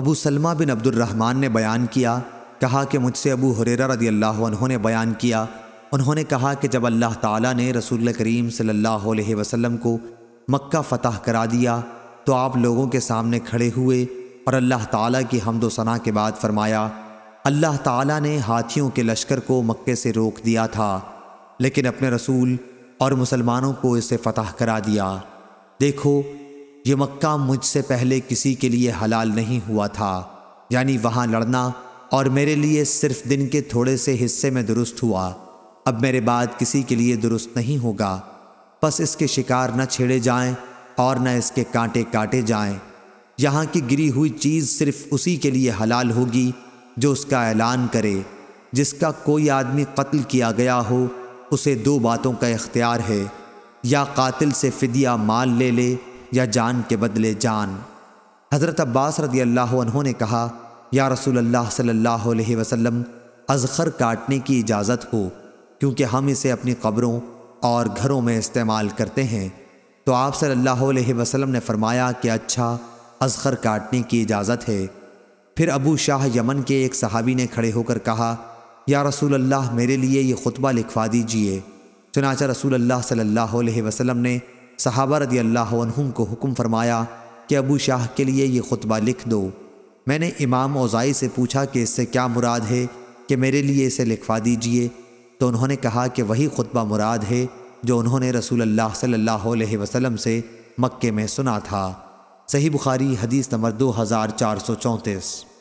अबू सलमा बिन अब्दुलरहमान ने बयान किया कहा कि मुझसे अबू हुरेरा रदी अल्लाह उन्होंने बयान किया उन्होंने कहा कि जब अल्लाह ताला ने रसूल करीम सल्लल्लाहु अलैहि वसल्लम को मक्का फ़तह करा दिया तो आप लोगों के सामने खड़े हुए और अल्लाह ताला की हमदोसना के बाद फरमाया अल्लाह ताला ने हाथियों के लश्कर को मक्के से रोक दिया था लेकिन अपने रसूल और मुसलमानों को इसे फ़तह करा दिया देखो ये मक्का मुझसे पहले किसी के लिए हलाल नहीं हुआ था यानी वहाँ लड़ना और मेरे लिए सिर्फ दिन के थोड़े से हिस्से में दुरुस्त हुआ अब मेरे बाद किसी के लिए दुरुस्त नहीं होगा बस इसके शिकार न छेड़े जाएं और न इसके कांटे काटे जाएं। यहाँ की गिरी हुई चीज़ सिर्फ उसी के लिए हलाल होगी जो उसका ऐलान करे जिसका कोई आदमी कत्ल किया गया हो उसे दो बातों का इख्तियार है या कातिल से फिदिया माल ले ले या जान के बदले जान हज़रत अब्बास रदी अल्लाह ने कहा या रसूल अल्लाह सल्लल्लाहु अलैहि वसल्लम अजखर काटने की इजाज़त हो क्योंकि हम इसे अपनी कब्रों और घरों में इस्तेमाल करते हैं तो आप सल्लल्लाहु अलैहि वसल्लम ने फरमाया कि अच्छा अजखर काटने की इजाज़त है फिर अबू शाह यमन के एक सहाबी ने खड़े होकर कहा या रसूल अल्लाह मेरे लिए ये खुतबा लिखवा दीजिए चनाचा रसूल अल्लाह सल्लल्लाहु अलैहि वसल्लम ने সাহাবা রাদিয়াল্লাহু আনহুম কো হুকুম ফারমায়া কে আবু শাহ কে লিয়ে ইয়ে খুতবা লিখ দো मैने ইমাম ওজাই সে পুছা কে ইসসে কিয়া মুরাদ হে কে মেরে লিয়ে ইসসে লিখওয়া দিজিয়ে তো উনহোনে kaha কে ওয়াহি খুতবা মুরাদ হে জো উনহোনে রাসূলুল্লাহ সাল্লাল্লাহু আলাইহি ওয়া সাল্লাম সে মক্কে মে সুনা থ সহী বুখারী হাদিস নম্বর 2434